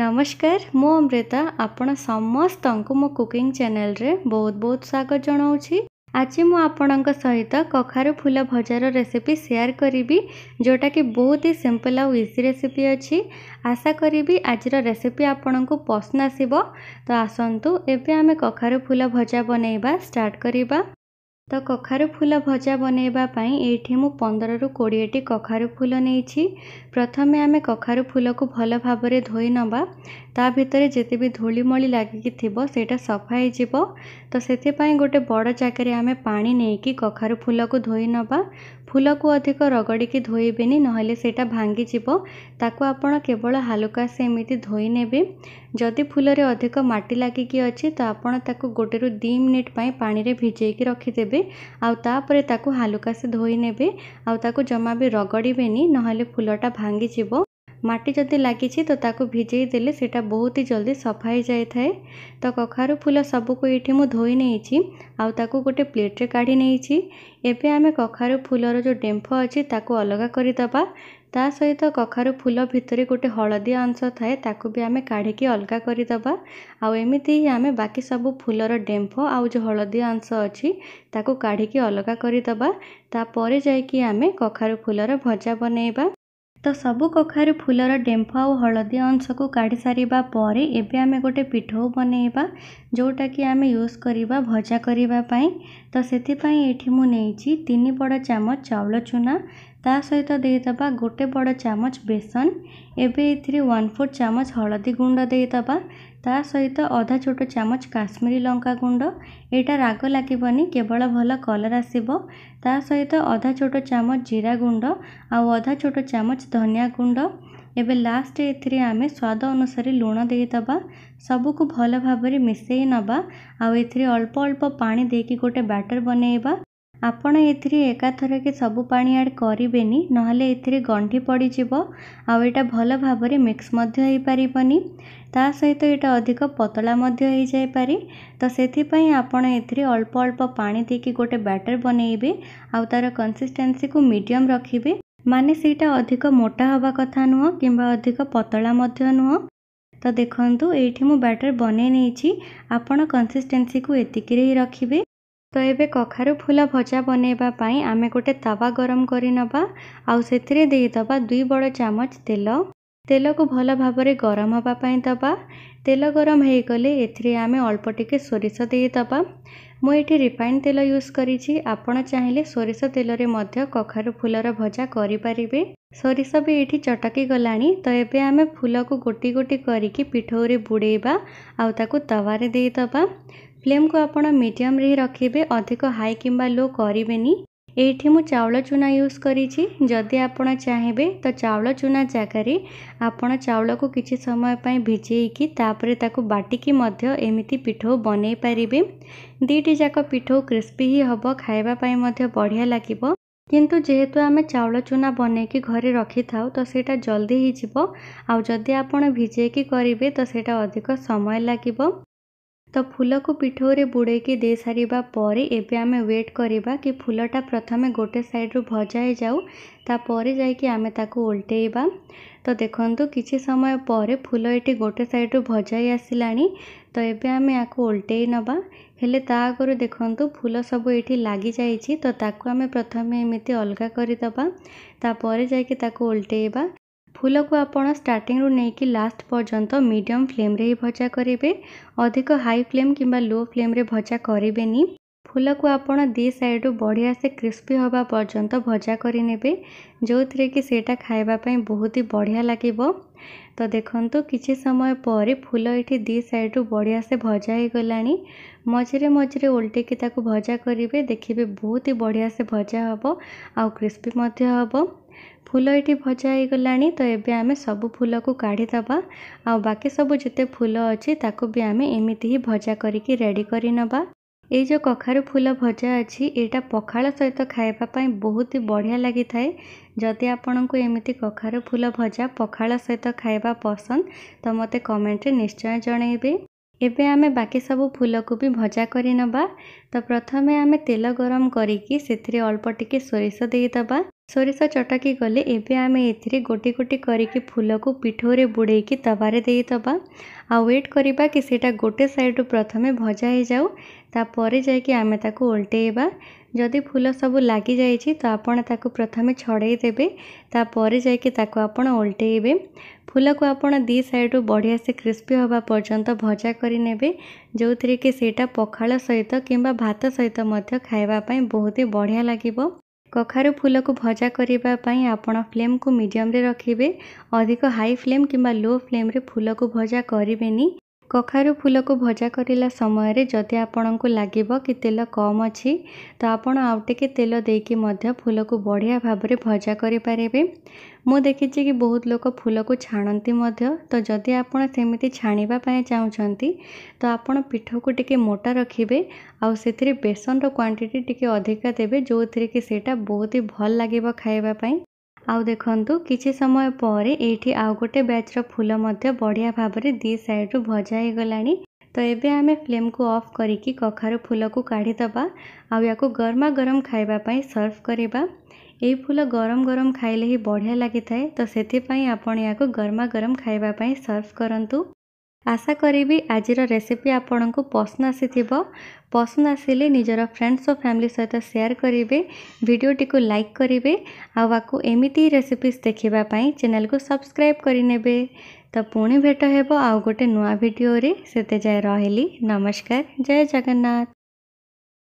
ନମସ୍କାର ମୁଁ ଅମୃତା ଆପଣ ସମସ୍ତଙ୍କୁ ମୋ କୁକିଂ ଚ୍ୟାନେଲରେ ବହୁତ ବହୁତ ସ୍ୱାଗତ ଜଣାଉଛି ଆଜି ମୁଁ ଆପଣଙ୍କ ସହିତ କଖାରୁ ଫୁଲ ଭଜାର ରେସିପି ସେୟାର କରିବି ଯେଉଁଟାକି ବହୁତ ହି ସିମ୍ପଲ୍ ଆଉ ଇଜି ରେସିପି ଅଛି ଆଶା କରିବି ଆଜିର ରେସିପି ଆପଣଙ୍କୁ ପସନ୍ଦ ଆସିବ ତ ଆସନ୍ତୁ ଏବେ ଆମେ କଖାରୁ ଫୁଲ ଭଜା ବନେଇବା ଷ୍ଟାର୍ଟ କରିବା ତ କଖାରୁ ଫୁଲ ଭଜା ବନେଇବା ପାଇଁ ଏଇଠି ମୁଁ ପନ୍ଦରରୁ କୋଡ଼ିଏଟି କଖାରୁ ଫୁଲ ନେଇଛି ପ୍ରଥମେ ଆମେ କଖାରୁ ଫୁଲକୁ ଭଲ ଭାବରେ ଧୋଇ ନେବା ତା ଭିତରେ ଯେତେ ବି ଧୂଳିମଳି ଲାଗିକି ଥିବ ସେଇଟା ସଫା ହେଇଯିବ ତ ସେଥିପାଇଁ ଗୋଟେ ବଡ଼ ଜାଗାରେ ଆମେ ପାଣି ନେଇକି କଖାରୁ ଫୁଲକୁ ଧୋଇ ନେବା ଫୁଲକୁ ଅଧିକ ରଗଡ଼ିକି ଧୋଇବେନି ନହେଲେ ସେଇଟା ଭାଙ୍ଗିଯିବ ତାକୁ ଆପଣ କେବଳ ହାଲୁକା ସେ ଏମିତି ଧୋଇ ନେବେ ଯଦି ଫୁଲରେ ଅଧିକ ମାଟି ଲାଗିକି ଅଛି ତ ଆପଣ ତାକୁ ଗୋଟେରୁ ଦୁଇ ମିନିଟ୍ ପାଇଁ ପାଣିରେ ଭିଜେଇକି ରଖିଦେବେ ନେବେ ଆଉ ତା'ପରେ ତାକୁ ହାଲୁକାସେ ଧୋଇ ନେବେ ଆଉ ତାକୁ ଜମା ବି ରଗଡ଼ିବେନି ନହେଲେ ଫୁଲଟା ଭାଙ୍ଗିଯିବ ମାଟି ଯଦି ଲାଗିଛି ତ ତାକୁ ଭିଜେଇ ଦେଲେ ସେଇଟା ବହୁତ ହି ଜଲ୍ଦି ସଫା ହେଇଯାଇଥାଏ ତ କଖାରୁ ଫୁଲ ସବୁକୁ ଏଇଠି ମୁଁ ଧୋଇ ନେଇଛି ଆଉ ତାକୁ ଗୋଟେ ପ୍ଲେଟ୍ରେ କାଢ଼ି ନେଇଛି ଏବେ ଆମେ କଖାରୁ ଫୁଲର ଯେଉଁ ଡେମ୍ଫ ଅଛି ତାକୁ ଅଲଗା କରିଦେବା ତା ସହିତ କଖାରୁ ଫୁଲ ଭିତରେ ଗୋଟେ ହଳଦିଆ ଅଂଶ ଥାଏ ତାକୁ ବି ଆମେ କାଢ଼ିକି ଅଲଗା କରିଦେବା ଆଉ ଏମିତି ହିଁ ଆମେ ବାକି ସବୁ ଫୁଲର ଡେମ୍ଫ ଆଉ ଯେଉଁ ହଳଦିଆ ଅଂଶ ଅଛି ତାକୁ କାଢ଼ିକି ଅଲଗା କରିଦେବା ତାପରେ ଯାଇକି ଆମେ କଖାରୁ ଫୁଲର ଭଜା ବନେଇବା ତ ସବୁ କଖାରୁ ଫୁଲର ଡେମ୍ଫ ଆଉ ହଳଦିଆ ଅଂଶକୁ କାଢ଼ି ସାରିବା ପରେ ଏବେ ଆମେ ଗୋଟେ ପିଠଉ ବନେଇବା ଯେଉଁଟାକି ଆମେ ୟୁଜ୍ କରିବା ଭଜା କରିବା ପାଇଁ ତ ସେଥିପାଇଁ ଏଠି ମୁଁ ନେଇଛି ତିନି ବଡ଼ ଚାମଚ ଚାଉଳ ଚୁନା ତା ସହିତ ଦେଇଦେବା ଗୋଟେ ବଡ଼ ଚାମଚ ବେସନ ଏବେ ଏଥିରେ ୱାନ୍ ଫୋର୍ଥ ଚାମଚ ହଳଦୀ ଗୁଣ୍ଡ ଦେଇଦେବା ତା ସହିତ ଅଧା ଛୋଟ ଚାମଚ କାଶ୍ମୀରୀ ଲଙ୍କା ଗୁଣ୍ଡ ଏଇଟା ରାଗ ଲାଗିବନି କେବଳ ଭଲ କଲର୍ ଆସିବ ତା ସହିତ ଅଧା ଛୋଟ ଚାମଚ ଜିରା ଗୁଣ୍ଡ ଆଉ ଅଧା ଛୋଟ ଚାମଚ ଧନିଆ ଗୁଣ୍ଡ ଏବେ ଲାଷ୍ଟ ଏଥିରେ ଆମେ ସ୍ୱାଦ ଅନୁସାରେ ଲୁଣ ଦେଇଦେବା ସବୁକୁ ଭଲ ଭାବରେ ମିଶାଇ ନେବା ଆଉ ଏଥିରେ ଅଳ୍ପ ଅଳ୍ପ ପାଣି ଦେଇକି ଗୋଟେ ବ୍ୟାଟର୍ ବନେଇବା ଆପଣ ଏଥିରେ ଏକାଥରକେ ସବୁ ପାଣି ଆଡ଼୍ କରିବେନି ନହେଲେ ଏଥିରେ ଗଣ୍ଠି ପଡ଼ିଯିବ ଆଉ ଏଇଟା ଭଲ ଭାବରେ ମିକ୍ସ ମଧ୍ୟ ହେଇପାରିବନି ତା ସହିତ ଏଇଟା ଅଧିକ ପତଳା ମଧ୍ୟ ହୋଇଯାଇପାରେ ତ ସେଥିପାଇଁ ଆପଣ ଏଥିରେ ଅଳ୍ପ ଅଳ୍ପ ପାଣି ଦେଇକି ଗୋଟେ ବ୍ୟାଟର ବନେଇବେ ଆଉ ତା'ର କନ୍ସିଷ୍ଟାନ୍ସିକୁ ମିଡ଼ିୟମ୍ ରଖିବେ ମାନେ ସେଇଟା ଅଧିକ ମୋଟା ହେବା କଥା ନୁହଁ କିମ୍ବା ଅଧିକ ପତଳା ମଧ୍ୟ ନୁହଁ ତ ଦେଖନ୍ତୁ ଏଇଠି ମୁଁ ବ୍ୟାଟର ବନେଇ ନେଇଛି ଆପଣ କନ୍ସିଷ୍ଟେନ୍ସିକୁ ଏତିକିରେ ହିଁ ରଖିବେ ତ ଏବେ କଖାରୁ ଫୁଲ ଭଜା ବନେଇବା ପାଇଁ ଆମେ ଗୋଟେ ତାୱା ଗରମ କରିନେବା ଆଉ ସେଥିରେ ଦେଇଦେବା ଦୁଇ ବଡ଼ ଚାମଚ ତେଲ ତେଲକୁ ଭଲ ଭାବରେ ଗରମ ହେବା ପାଇଁ ଦେବା ତେଲ ଗରମ ହୋଇଗଲେ ଏଥିରେ ଆମେ ଅଳ୍ପ ଟିକେ ସୋରିଷ ଦେଇଦେବା ମୁଁ ଏଠି ରିଫାଇନ୍ ତେଲ ୟୁଜ୍ କରିଛି ଆପଣ ଚାହିଁଲେ ସୋରିଷ ତେଲରେ ମଧ୍ୟ କଖାରୁ ଫୁଲର ଭଜା କରିପାରିବେ ସୋରିଷ ବି ଏଠି ଚଟକି ଗଲାଣି ତ ଏବେ ଆମେ ଫୁଲକୁ ଗୋଟି ଗୋଟି କରିକି ପିଠଉରେ ବୁଡ଼େଇବା ଆଉ ତାକୁ ତାୱାରେ ଦେଇଦେବା ଫ୍ଲେମ୍କୁ ଆପଣ ମିଡ଼ିୟମ୍ରେ ହିଁ ରଖିବେ ଅଧିକ ହାଇ କିମ୍ବା ଲୋ କରିବେନି ଏଇଠି ମୁଁ ଚାଉଳ ଚୁନା ୟୁଜ୍ କରିଛି ଯଦି ଆପଣ ଚାହିଁବେ ତ ଚାଉଳ ଚୁନା ଜାଗାରେ ଆପଣ ଚାଉଳକୁ କିଛି ସମୟ ପାଇଁ ଭିଜେଇକି ତାପରେ ତାକୁ ବାଟିକି ମଧ୍ୟ ଏମିତି ପିଠଉ ବନେଇ ପାରିବେ ଦୁଇଟି ଯାକ ପିଠଉ କ୍ରିସ୍ପି ହିଁ ହେବ ଖାଇବା ପାଇଁ ମଧ୍ୟ ବଢ଼ିଆ ଲାଗିବ କିନ୍ତୁ ଯେହେତୁ ଆମେ ଚାଉଳ ଚୁନା ବନେଇକି ଘରେ ରଖିଥାଉ ତ ସେଇଟା ଜଲ୍ଦି ହେଇଯିବ ଆଉ ଯଦି ଆପଣ ଭିଜେଇକି କରିବେ ତ ସେଇଟା ଅଧିକ ସମୟ ଲାଗିବ ତ ଫୁଲକୁ ପିଠଉରେ ବୁଡ଼େଇକି ଦେଇସାରିବା ପରେ ଏବେ ଆମେ ୱେଟ୍ କରିବା କି ଫୁଲଟା ପ୍ରଥମେ ଗୋଟେ ସାଇଡ଼୍ରୁ ଭଜା ହେଇଯାଉ ତାପରେ ଯାଇକି ଆମେ ତାକୁ ଓଲଟେଇବା ତ ଦେଖନ୍ତୁ କିଛି ସମୟ ପରେ ଫୁଲ ଏଠି ଗୋଟେ ସାଇଡ଼୍ରୁ ଭଜା ହେଇ ଆସିଲାଣି ତ ଏବେ ଆମେ ଆକୁ ଓଲଟେଇ ନେବା ହେଲେ ତା ଆଗରୁ ଦେଖନ୍ତୁ ଫୁଲ ସବୁ ଏଠି ଲାଗିଯାଇଛି ତ ତାକୁ ଆମେ ପ୍ରଥମେ ଏମିତି ଅଲଗା କରିଦେବା ତାପରେ ଯାଇକି ତାକୁ ଓଲଟେଇବା फूल को स्टार्ट रु नहीं लास्ट पर्यटन मीडियम फ्लेम रे भजा करेंगे अधिक हाई फ्लेम कि लो फ्लेम रे भजा करेंगे नहीं फूल को आपड़ दी सैड बढ़िया से क्रिस्पी हवा पर्यटन भजा करेबे जो थे कि खावाप बहुत ही बढ़िया लगे तो देखो कि समय पर फूल ये दि सैड बढ़िया से भजा हो गला मझेरे मझे उल्टे की भजा करेंगे देखिए बहुत ही बढ़िया से भजा हे आउ क्रिस्पी हम ଫୁଲ ଏଇଠି ଭଜା ହେଇଗଲାଣି ତ ଏବେ ଆମେ ସବୁ ଫୁଲକୁ କାଢ଼ିଦେବା ଆଉ ବାକି ସବୁ ଯେତେ ଫୁଲ ଅଛି ତାକୁ ବି ଆମେ ଏମିତି ହିଁ ଭଜା କରିକି ରେଡ଼ି କରିନେବା ଏଇ ଯେଉଁ କଖାରୁ ଫୁଲ ଭଜା ଅଛି ଏଇଟା ପଖାଳ ସହିତ ଖାଇବା ପାଇଁ ବହୁତ ବଢ଼ିଆ ଲାଗିଥାଏ ଯଦି ଆପଣଙ୍କୁ ଏମିତି କଖାରୁ ଫୁଲ ଭଜା ପଖାଳ ସହିତ ଖାଇବା ପସନ୍ଦ ତ ମୋତେ କମେଣ୍ଟରେ ନିଶ୍ଚୟ ଜଣାଇବେ ଏବେ ଆମେ ବାକି ସବୁ ଫୁଲକୋବି ଭଜା କରିନେବା ତ ପ୍ରଥମେ ଆମେ ତେଲ ଗରମ କରିକି ସେଥିରେ ଅଳ୍ପ ଟିକେ ସୋରିଷ ଦେଇଦେବା ସୋରିଷ ଚଟକି ଗଲେ ଏବେ ଆମେ ଏଥିରେ ଗୋଟି ଗୋଟି କରିକି ଫୁଲକୁ ପିଠଉରେ ବୁଡ଼େଇକି ତବାରେ ଦେଇଦେବା ଆଉ ୱେଟ୍ କରିବା କି ସେଇଟା ଗୋଟେ ସାଇଡ଼ରୁ ପ୍ରଥମେ ଭଜା ହେଇଯାଉ ତାପରେ ଯାଇକି ଆମେ ତାକୁ ଓଲଟେଇବା ଯଦି ଫୁଲ ସବୁ ଲାଗିଯାଇଛି ତ ଆପଣ ତାକୁ ପ୍ରଥମେ ଛଡ଼େଇ ଦେବେ ତାପରେ ଯାଇକି ତାକୁ ଆପଣ ଓଲଟେଇବେ ଫୁଲକୁ ଆପଣ ଦୁଇ ସାଇଡ଼ରୁ ବଢ଼ିଆ ସେ କ୍ରିସ୍ପି ହେବା ପର୍ଯ୍ୟନ୍ତ ଭଜା କରିନେବେ ଯେଉଁଥିରେ କି ସେଇଟା ପଖାଳ ସହିତ କିମ୍ବା ଭାତ ସହିତ ମଧ୍ୟ ଖାଇବା ପାଇଁ ବହୁତ ହି ବଢ଼ିଆ ଲାଗିବ କଖାରୁ ଫୁଲକୁ ଭଜା କରିବା ପାଇଁ ଆପଣ ଫ୍ଲେମ୍କୁ ମିଡ଼ିୟମ୍ରେ ରଖିବେ ଅଧିକ ହାଇ ଫ୍ଲେମ୍ କିମ୍ବା ଲୋ ଫ୍ଲେମ୍ରେ ଫୁଲକୁ ଭଜା କରିବେନି କଖାରୁ ଫୁଲକୁ ଭଜା କରିଲା ସମୟରେ ଯଦି ଆପଣଙ୍କୁ ଲାଗିବ କି ତେଲ କମ୍ ଅଛି ତ ଆପଣ ଆଉ ଟିକେ ତେଲ ଦେଇକି ମଧ୍ୟ ଫୁଲକୁ ବଢ଼ିଆ ଭାବରେ ଭଜା କରିପାରିବେ ମୁଁ ଦେଖିଛି କି ବହୁତ ଲୋକ ଫୁଲକୁ ଛାଣନ୍ତି ମଧ୍ୟ ତ ଯଦି ଆପଣ ସେମିତି ଛାଣିବା ପାଇଁ ଚାହୁଁଛନ୍ତି ତ ଆପଣ ପିଠୋକୁ ଟିକେ ମୋଟା ରଖିବେ ଆଉ ସେଥିରେ ବେସନର କ୍ଵାଣ୍ଟିଟି ଟିକେ ଅଧିକା ଦେବେ ଯେଉଁଥିରେ କି ସେଇଟା ବହୁତ ହି ଭଲ ଲାଗିବ ଖାଇବା ପାଇଁ ଆଉ ଦେଖନ୍ତୁ କିଛି ସମୟ ପରେ ଏଇଠି ଆଉ ଗୋଟେ ବ୍ୟାଚ୍ର ଫୁଲ ମଧ୍ୟ ବଢ଼ିଆ ଭାବରେ ଦୁଇ ସାଇଡ଼୍ରୁ ଭଜା ହେଇଗଲାଣି ତ ଏବେ ଆମେ ଫ୍ଲେମ୍କୁ ଅଫ୍ କରିକି କଖାରୁ ଫୁଲକୁ କାଢ଼ିଦେବା ଆଉ ୟାକୁ ଗରମା ଗରମ ଖାଇବା ପାଇଁ ସର୍ଭ କରିବା ଏହି ଫୁଲ ଗରମ ଗରମ ଖାଇଲେ ହିଁ ବଢ଼ିଆ ଲାଗିଥାଏ ତ ସେଥିପାଇଁ ଆପଣ ଏହାକୁ ଗରମା ଗରମ ଖାଇବା ପାଇଁ ସର୍ଭ କରନ୍ତୁ ଆଶା କରିବି ଆଜିର ରେସିପି ଆପଣଙ୍କୁ ପସନ୍ଦ ଆସିଥିବ ପସନ୍ଦ ଆସିଲେ ନିଜର ଫ୍ରେଣ୍ଡସ୍ ଓ ଫ୍ୟାମିଲି ସହିତ ସେୟାର କରିବେ ଭିଡ଼ିଓଟିକୁ ଲାଇକ୍ କରିବେ ଆଉ ଆକୁ ଏମିତି ରେସିପିସ୍ ଦେଖିବା ପାଇଁ ଚ୍ୟାନେଲକୁ ସବସ୍କ୍ରାଇବ୍ କରିନେବେ ତ ପୁଣି ଭେଟ ହେବ ଆଉ ଗୋଟେ ନୂଆ ଭିଡ଼ିଓରେ ସେତେ ଯାଏ ରହିଲି ନମସ୍କାର ଜୟ ଜଗନ୍ନାଥ